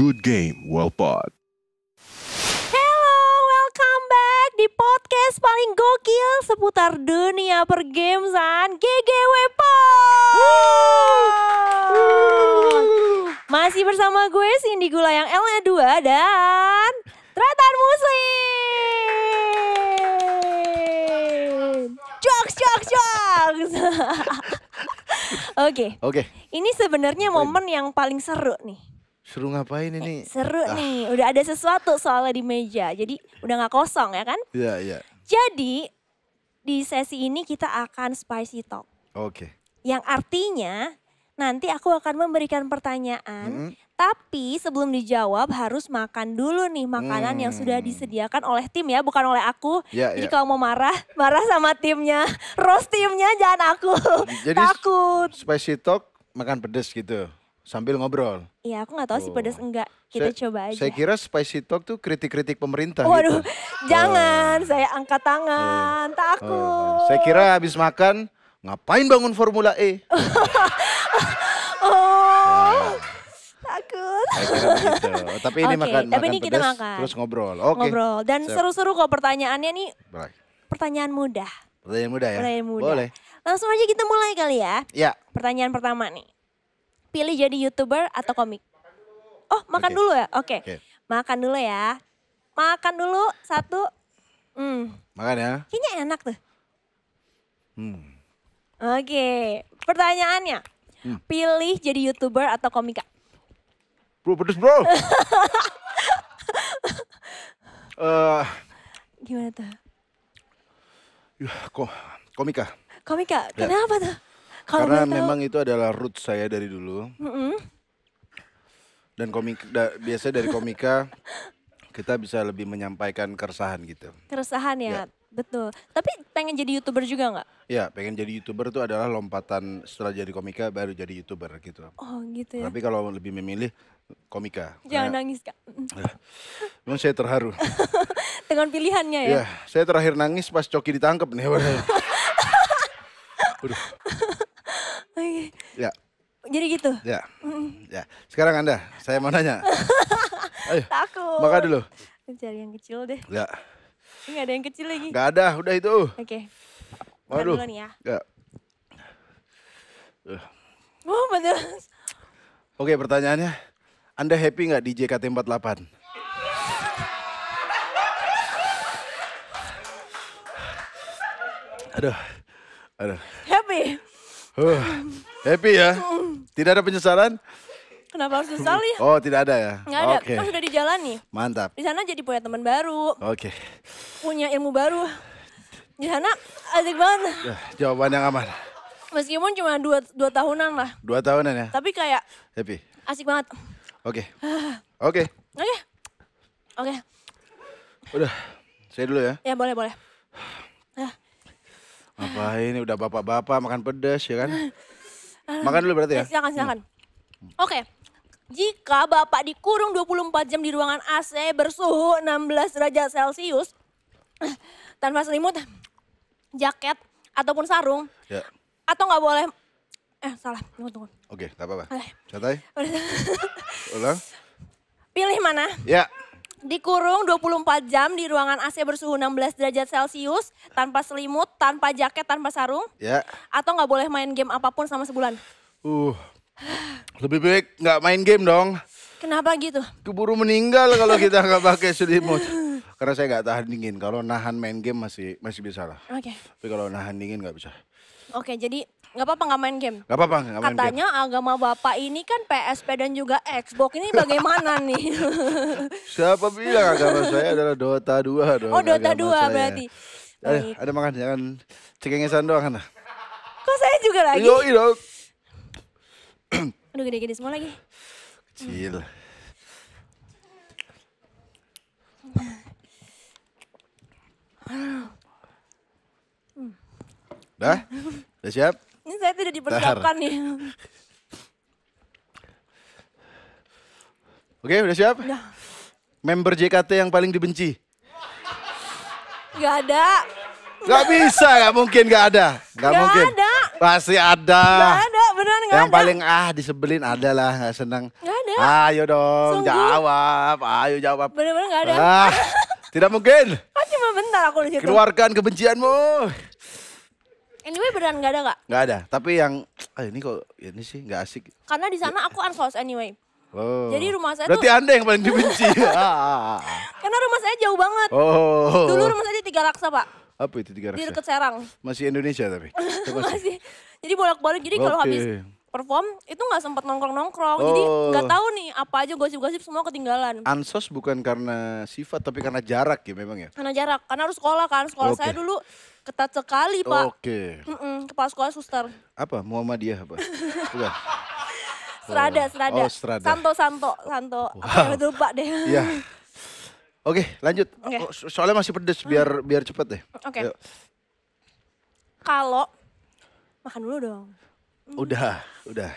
Good Game well Pod. Hello, welcome back di podcast paling gokil seputar dunia pergamesan GGW Pod. Masih bersama gue Cindy Gula yang L 2 dan Tretan Muslim. Jokes, jokes, jokes. Oke. Oke. Okay. Okay. Ini sebenarnya momen yang paling seru nih Seru ngapain ini? Eh, seru ah. nih, udah ada sesuatu soalnya di meja. Jadi udah gak kosong ya kan? Iya, iya. Jadi di sesi ini kita akan spicy talk. Oke. Okay. Yang artinya nanti aku akan memberikan pertanyaan, hmm. tapi sebelum dijawab harus makan dulu nih makanan hmm. yang sudah mm. disediakan oleh tim ya, bukan oleh aku. Ya, Jadi ya. kalau mau marah, marah sama timnya, roast timnya jangan aku. Jadi takut. Spicy talk makan pedes gitu sambil ngobrol. Iya, aku nggak tahu oh. sih pedas enggak. Kita saya, coba aja. Saya kira spicy talk tuh kritik-kritik pemerintah. Gitu. Waduh, gitu. jangan. Oh. Saya angkat tangan, oh. takut. Oh. Saya kira habis makan, ngapain bangun Formula E? oh. Ah. Takut. Gitu. Tapi ini okay, makan, tapi makan ini kita pedas, makan. terus ngobrol. Oke. Okay. Ngobrol dan seru-seru kok pertanyaannya nih. Pertanyaan mudah. Pertanyaan mudah ya. Pertanyaan mudah. Boleh. Langsung aja kita mulai kali ya. Ya. Pertanyaan pertama nih pilih jadi YouTuber atau komik? Oh, makan okay. dulu ya? Oke. Okay. Okay. Makan dulu ya. Makan dulu satu. Hmm. Makan ya. Kayaknya enak tuh. Hmm. Oke, okay. pertanyaannya. Hmm. Pilih jadi YouTuber atau komika? Bro, pedes bro. uh, Gimana tuh? kok komika. Komika, kenapa ya. tuh? Kalo Karena memang itu adalah root saya dari dulu. Mm -hmm. Dan komik da, biasanya dari komika kita bisa lebih menyampaikan keresahan gitu. Keresahan ya, ya. betul. Tapi pengen jadi youtuber juga nggak? Ya, pengen jadi youtuber itu adalah lompatan setelah jadi komika baru jadi youtuber gitu. Oh gitu ya. Tapi kalau lebih memilih komika. Jangan karena, nangis kak. Ya, memang saya terharu. Dengan pilihannya ya? Ya, saya terakhir nangis pas Coki ditangkap nih. Waduh. Okay. Ya. Jadi gitu. Ya. Ya. Sekarang Anda, saya mau nanya. Ayo. Takut. Makan dulu. Cari yang kecil deh. Ya. Ini gak ada yang kecil lagi. Gak ada, udah itu. Oke. Okay. Makan dulu nih ya. Ya. Oh, Oke, Oke, pertanyaannya. Anda happy nggak di JKT48? Aduh. Aduh. Happy. Uh, happy ya? Tidak ada penyesalan? Kenapa harus ya? Oh tidak ada ya? Nggak ada, okay. kan oh, sudah dijalani. Mantap. Di sana jadi punya teman baru. Oke. Okay. Punya ilmu baru. Di sana asik banget. Ya, jawaban yang aman. Meskipun cuma dua, dua tahunan lah. Dua tahunan ya? Tapi kayak... Happy? Asik banget. Oke. Oke. Oke. Oke. Udah, saya dulu ya. Ya boleh, boleh apa ini Udah bapak-bapak makan pedas ya kan? Ah. Makan dulu berarti ya? Eh, silakan, silakan. Hmm. Oke. Okay. Jika Bapak dikurung 24 jam di ruangan AC bersuhu 16 derajat Celcius tanpa selimut, jaket ataupun sarung. Ya. Atau nggak boleh eh salah, tunggu tunggu. Oke, okay, apa-apa. catai Ulang. Pilih mana? Ya dikurung 24 jam di ruangan AC bersuhu 16 derajat Celcius, tanpa selimut, tanpa jaket, tanpa sarung. Ya. Atau nggak boleh main game apapun selama sebulan. Uh, lebih baik nggak main game dong. Kenapa gitu? Keburu meninggal kalau kita nggak pakai selimut. Karena saya nggak tahan dingin. Kalau nahan main game masih masih bisa lah. Oke. Okay. Tapi kalau nahan dingin nggak bisa. Oke, okay, jadi Gak apa-apa gak main game. Gak apa-apa main Katanya game. agama Bapak ini kan PSP dan juga Xbox ini bagaimana nih? Siapa bilang agama saya adalah Dota 2 dong. Oh Dota 2 saya. berarti. Ada, ada makan jangan ngesan doang kan. Kok saya juga lagi? Yo, yo. Aduh gede-gede semua lagi. Kecil. Hmm. Dah? Udah siap? udah dipersiapkan nih. Ya. Oke, udah siap? Udah. Member JKT yang paling dibenci? Gak ada. Gak bisa, gak mungkin gak ada. Gak, gak mungkin. ada. Pasti ada. Gak ada, beneran gak Yang ada. paling ah disebelin adalah gak senang. Gak ada. Ayo dong, Sungguh. jawab. Ayo jawab. Bener-bener gak ada. Ah, tidak mungkin. Kan cuma bentar aku di situ. Keluarkan kebencianmu. Anyway beneran nggak ada nggak? Nggak ada. Tapi yang ah ini kok ya ini sih nggak asik. Karena di sana ya. aku unfollow anyway. Oh. Jadi rumah saya Berarti tuh... Anda yang paling dibenci. Ah, ah, ah, Karena rumah saya jauh banget. Oh. Dulu rumah saya di Tiga Raksa, Pak. Apa itu Tiga Raksa? Di dekat Serang. Masih Indonesia tapi? masih. Jadi bolak-balik. Jadi okay. kalau habis perform itu nggak sempat nongkrong nongkrong oh. jadi nggak tahu nih apa aja gosip-gosip semua ketinggalan ansos bukan karena sifat tapi karena jarak ya memang ya karena jarak karena harus sekolah kan sekolah okay. saya dulu ketat sekali pak oke okay. kepala sekolah suster apa Muhammadiyah apa udah serada serada. Oh, serada Santo, Santo, Santo. Wow. Apa yang lupa deh. Iya. Oke, okay, lanjut. Okay. Oh, so soalnya masih pedes, biar hmm. biar cepet deh. Oke. Okay. Kalau makan dulu dong. Mm. Udah, udah.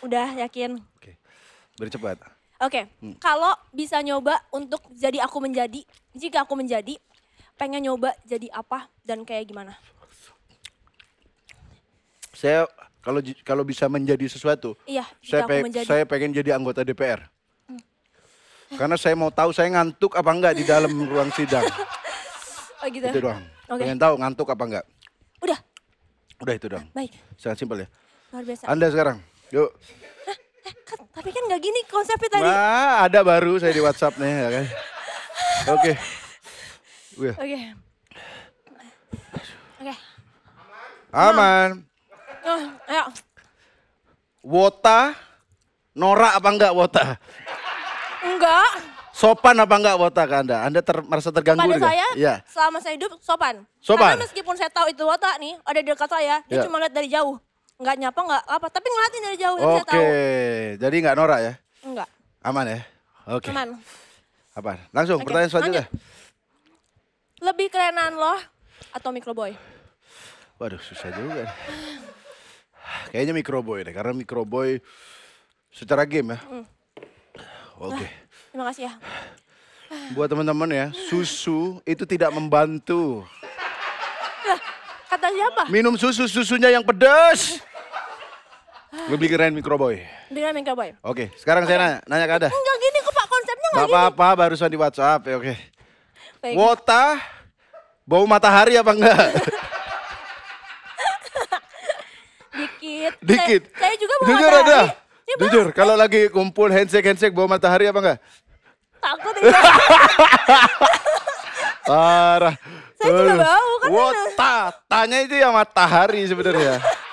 Udah yakin. Oke. Beri cepat. Oke. Hmm. Kalau bisa nyoba untuk jadi aku menjadi, jika aku menjadi, pengen nyoba jadi apa dan kayak gimana? Saya kalau kalau bisa menjadi sesuatu, iya, saya pe menjadi. saya pengen jadi anggota DPR. Hmm. Karena saya mau tahu saya ngantuk apa enggak di dalam ruang sidang. Oh gitu. Ya? Itu doang. Okay. Pengen tahu ngantuk apa enggak. Udah. Udah itu doang. Baik. Sangat simpel ya. Luar biasa. Anda sekarang, yuk. Eh, eh, tapi kan nggak gini konsepnya tadi. Wah, ada baru saya di WhatsApp nih, ya kan. Oke. Oke. Oke. Oke. Aman. Oh, ayo. Wota norak apa enggak Wota? Enggak. Sopan apa enggak Wota ke Anda? Anda ter, merasa terganggu Kepada saya, ya. selama saya hidup sopan. Sopan. Karena meskipun saya tahu itu Wota nih, ada di dekat saya, dia iya. cuma lihat dari jauh nggak nyapa nggak apa tapi ngelatin dari jauh yang Oke. saya tahu Jadi nggak norak ya? enggak Aman ya? Oke. aman apa Langsung okay. pertanyaan selanjutnya. lebih kerenan lo atau microboy Waduh susah juga. Kayaknya microboy deh karena microboy secara game ya. Hmm. Oke. terima kasih ya Buat teman-teman ya, susu itu tidak membantu. kata siapa Minum susu, susunya yang pedas beli keren mikroboi. Dengan Microboy. Oke, sekarang saya nanya, nanya ke Ada. Oh, enggak gini kok Pak konsepnya enggak Gak gini. apa-apa, barusan di WhatsApp. Ya, oke. Baik. Wota bau matahari apa enggak? Dikit. Dikit. Saya, saya juga bau Jujur matahari. ada. Ya, bang. Jujur, kalau eh. lagi kumpul handshake-handshake bau matahari apa enggak? Takut ya. Parah. Saya juga bau kan. Wota, tanya itu yang matahari sebenarnya.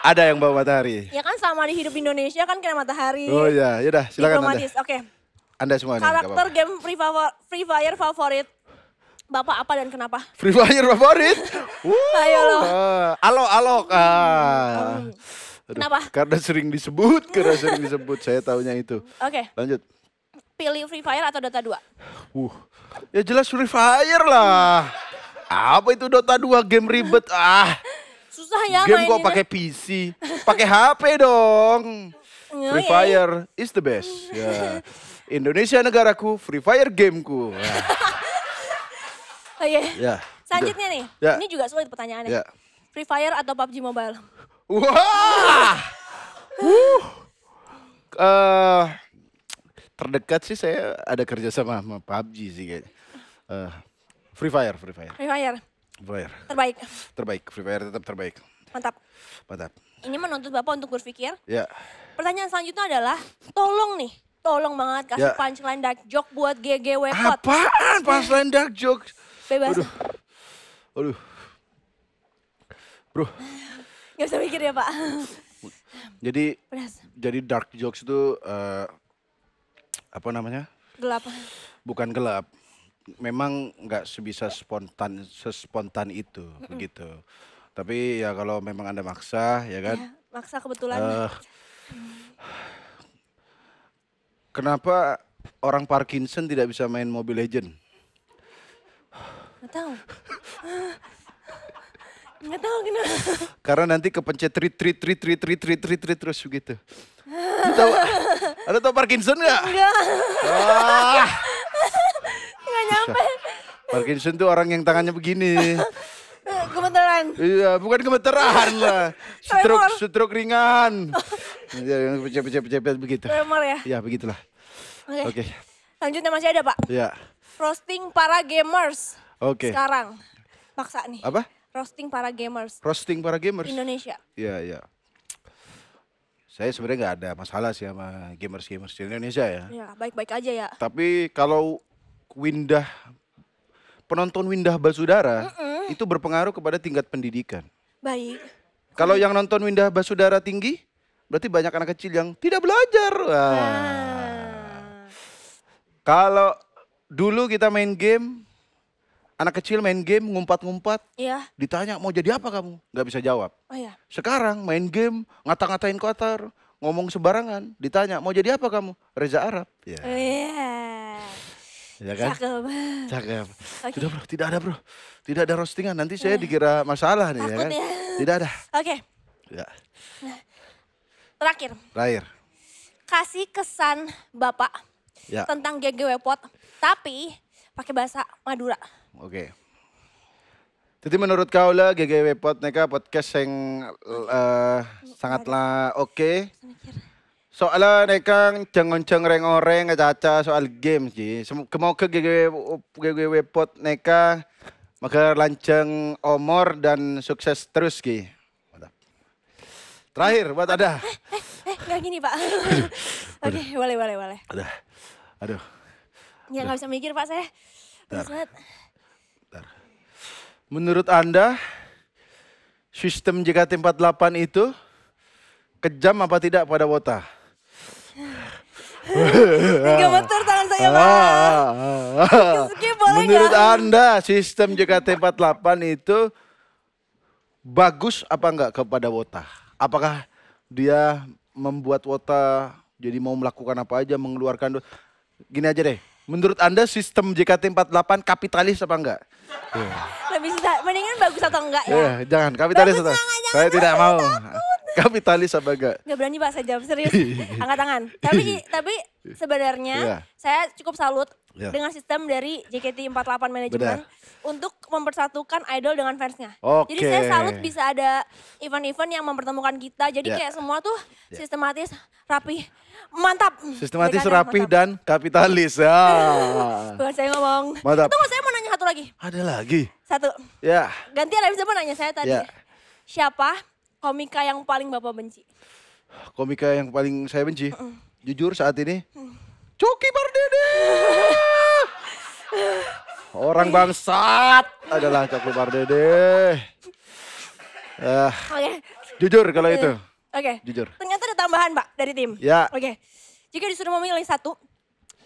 Ada yang bawa matahari. Ya kan sama di hidup Indonesia kan kena matahari. Oh iya, yaudah silakan Anda. Oke. Okay. Anda semua Karakter nih, game Free Fire, Free Fire favorit Bapak apa dan kenapa? Free Fire favorit? Wuh, Ayo Uh, Alo, alo. Ah. Hmm. Aduh, kenapa? Karena sering disebut, karena sering disebut. Saya tahunya itu. Oke. Okay. Lanjut. Pilih Free Fire atau Dota 2? Uh, ya jelas Free Fire lah. Hmm. Apa itu Dota 2 game ribet? Ah. susah ya Game kok pakai PC, pakai HP dong. Iya, Free iya, iya. Fire is the best. yeah. Indonesia negaraku, Free Fire gameku. oke oh iya. Yeah. Selanjutnya nih, yeah. ini juga sulit pertanyaannya. yeah. Free Fire atau PUBG Mobile? Wah. uh. uh, terdekat sih saya ada kerja sama sama PUBG sih kayaknya. Uh, Free Fire, Free Fire. Free Fire. Fire. Terbaik. Terbaik, free fire tetap terbaik. Mantap. Mantap. Ini menuntut Bapak untuk berpikir. Ya. Pertanyaan selanjutnya adalah, tolong nih, tolong banget kasih ya. punchline dark joke buat GGW Apaan punchline dark joke? Bebas. Aduh. Aduh. Bro. Gak usah mikir ya Pak. Jadi, Beras. jadi dark jokes itu uh, apa namanya? Gelap. Bukan gelap, memang nggak sebisa spontan sespontan itu mm -mm. begitu. Tapi ya kalau memang Anda maksa ya kan. Ya, maksa kebetulan. Uh, kenapa orang Parkinson tidak bisa main Mobile Legend? Nggak tahu. Nggak tahu kenapa. Karena nanti kepencet trit trit trit trit trit trit trit trit terus begitu. Tahu? Ada tahu Parkinson nggak? Enggak. Ah nyampe. Parkinson tuh orang yang tangannya begini. gemeteran. Iya, bukan gemeteran lah. Stroke, stroke ringan. Iya, Pecah-pecah-pecah begitu. Tremor ya? Iya, begitulah. Oke. Okay. Okay. Lanjutnya masih ada, Pak. Iya. Frosting para gamers. Oke. Okay. Sekarang. Maksa nih. Apa? Frosting para gamers. Frosting para gamers. Indonesia. Iya, iya. Saya sebenarnya nggak ada masalah sih sama gamers-gamers di Indonesia ya. Ya, baik-baik aja ya. Tapi kalau Windah penonton Windah Basudara Mm-mm. itu berpengaruh kepada tingkat pendidikan. Baik. Kalau yang nonton Windah Basudara tinggi, berarti banyak anak kecil yang tidak belajar. Wah. Ah. Kalau dulu kita main game, anak kecil main game ngumpat-ngumpat, Iya. ditanya mau jadi apa kamu, nggak bisa jawab. Oh iya. Sekarang main game ngata-ngatain kotor, ngomong sebarangan, ditanya mau jadi apa kamu, Reza Arab. Oh, Iya ya kan? Cakep. Cakep. Okay. Sudah bro, tidak ada bro. Tidak ada roastingan, nanti saya iya. dikira masalah nih ya Takut ya kan? Ya. Tidak ada. Oke. Okay. Ya. Nah, terakhir. Terakhir. Kasih kesan Bapak ya. tentang GGW Pot, tapi pakai bahasa Madura. Oke. Okay. Jadi menurut kau lah GGW Pot neka podcast yang uh, sangatlah oke. Okay soalnya nekang cengon ceng reng-oreng caca soal game sih. Semoga gue pot neka maka lanceng omor dan sukses terus ki. Terakhir buat eh, ada. Eh, eh, eh gini pak. Oke, okay, boleh, boleh, boleh. Ada. Aduh. Ya nggak bisa mikir pak saya. Bentar. Bentar. Menurut anda sistem JKT48 itu kejam apa tidak pada Wota? Tiga meter tangan saya mas. Meski ah, ah, ah. boleh Menurut gak? Anda sistem JKT48 itu bagus apa enggak kepada Wota? Apakah dia membuat Wota jadi mau melakukan apa aja, mengeluarkan... Gini aja deh, menurut Anda sistem JKT48 kapitalis apa enggak? Yeah. Lebih mendingan bagus atau enggak ya? Yeah, jangan kapitalis bagus atau Saya tidak mau. Takut kapitalis apa enggak? Enggak berani Pak, saya jawab serius. Iya. Angkat tangan. Tapi iya. tapi sebenarnya yeah. saya cukup salut yeah. dengan sistem dari JKT48 manajemen untuk mempersatukan idol dengan fansnya. Okay. Jadi saya salut bisa ada event-event yang mempertemukan kita. Jadi yeah. kayak semua tuh iya. sistematis, rapi, mantap. Sistematis, rapi mantap. dan kapitalis. Ya. Bukan saya ngomong. Mantap. Tunggu saya mau nanya satu lagi. Ada lagi. Satu. Ya. Yeah. Gantian habis nanya saya tadi. Yeah. Siapa Komika yang paling Bapak benci? Komika yang paling saya benci? Uh -uh. Jujur saat ini? Uh. Coki Pardede! Orang bangsat adalah Coki Pardede. Uh, ah. okay. Jujur kalau itu. Oke. Okay. Jujur. Ternyata ada tambahan Pak dari tim. Ya. Oke. Okay. Jika disuruh memilih satu,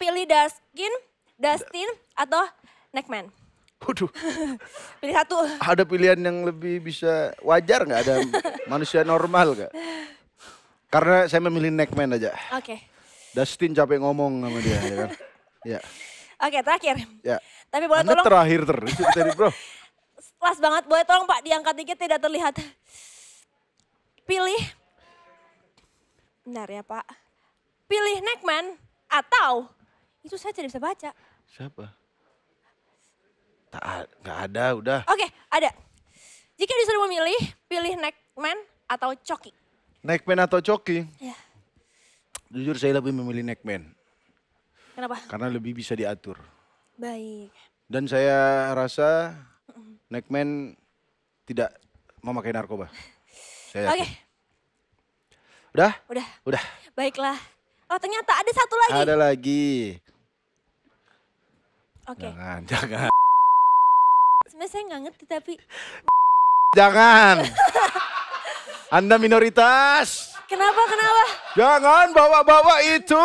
pilih Daskin, Dustin, atau Neckman. Waduh. Pilih satu. Ada pilihan yang lebih bisa wajar nggak? Ada manusia normal nggak? Karena saya memilih Neckman aja. Oke. Okay. Dustin capek ngomong sama dia ya kan. Ya. Oke, okay, terakhir. Ya. Tapi boleh Anda tolong. terakhir terus tadi, Bro. Kelas banget. Boleh tolong Pak diangkat dikit tidak terlihat. Pilih. Benar ya, Pak. Pilih Neckman atau itu saya tidak bisa baca. Siapa? Tak nggak ada, udah. Oke, okay, ada. Jika disuruh memilih, pilih neckman atau coki? Neckman atau coki? Iya. Jujur saya lebih memilih neckman. Kenapa? Karena lebih bisa diatur. Baik. Dan saya rasa neckman tidak memakai narkoba. Oke. Okay. Udah? Udah. Udah. Baiklah. Oh ternyata ada satu lagi. Ada lagi. Oke. Okay. Jangan, jangan. Sebenarnya saya nggak ngerti tapi... Jangan. Anda minoritas. Kenapa, kenapa? Jangan bawa-bawa itu.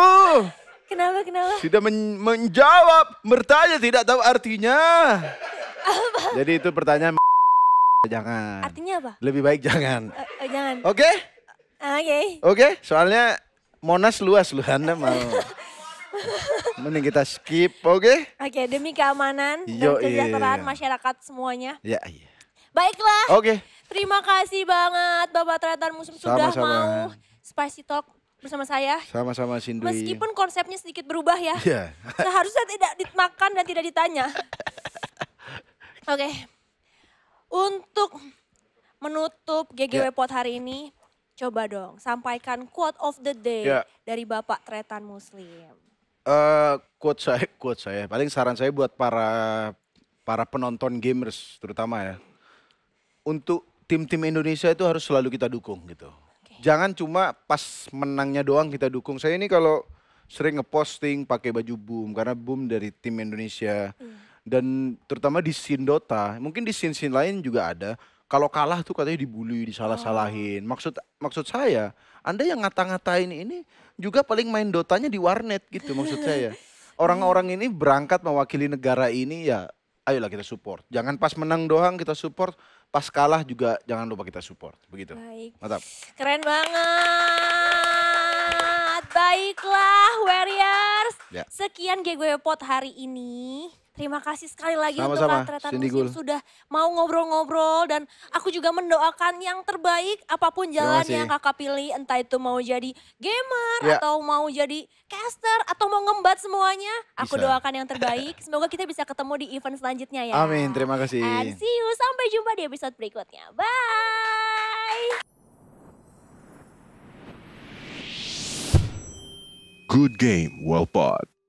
Kenapa, kenapa? Sudah men menjawab, bertanya tidak tahu artinya. Apa? Jadi itu pertanyaan jangan. Artinya apa? Lebih baik jangan. Uh, uh, jangan. Oke? Okay? Ah, oke. Okay. Oke, okay? soalnya Monas luas lu Anda mau. Mending kita skip, oke? Okay? Oke, okay, demi keamanan Yo, dan kesejahteraan iya. masyarakat semuanya. Ya, iya. Baiklah. Oke. Okay. Terima kasih banget Bapak Tretan Musum Sama-sama. sudah mau Spicy Talk bersama saya. Sama-sama Sindu Meskipun konsepnya sedikit berubah ya. Iya. Seharusnya tidak dimakan dan tidak ditanya. Oke. Okay. Untuk menutup GGW yeah. Pot hari ini, coba dong sampaikan quote of the day ya. dari Bapak Tretan Muslim. Uh, quote saya, quote saya. Paling saran saya buat para para penonton gamers terutama ya. Untuk tim-tim Indonesia itu harus selalu kita dukung gitu. Okay. Jangan cuma pas menangnya doang kita dukung. Saya ini kalau sering ngeposting pakai baju Boom karena Boom dari tim Indonesia. mm. Dan terutama di scene Dota, mungkin di scene-scene lain juga ada kalau kalah tuh katanya dibully, disalah-salahin. Oh. Maksud maksud saya, Anda yang ngata-ngatain ini juga paling main dotanya di warnet gitu maksud saya. Orang-orang ini berangkat mewakili negara ini ya ayolah kita support. Jangan pas menang doang kita support, pas kalah juga jangan lupa kita support. Begitu. Baik. Mantap. Keren banget. Baiklah warriors. Ya. Sekian GGW Pot hari ini. Terima kasih sekali lagi Sama -sama. untuk Kak Muslim sudah mau ngobrol-ngobrol dan aku juga mendoakan yang terbaik apapun jalan yang kakak pilih entah itu mau jadi gamer ya. atau mau jadi caster atau mau ngembat semuanya. Aku bisa. doakan yang terbaik. Semoga kita bisa ketemu di event selanjutnya ya. Amin, terima kasih. And see you sampai jumpa di episode berikutnya. Bye. Good Game Well bought.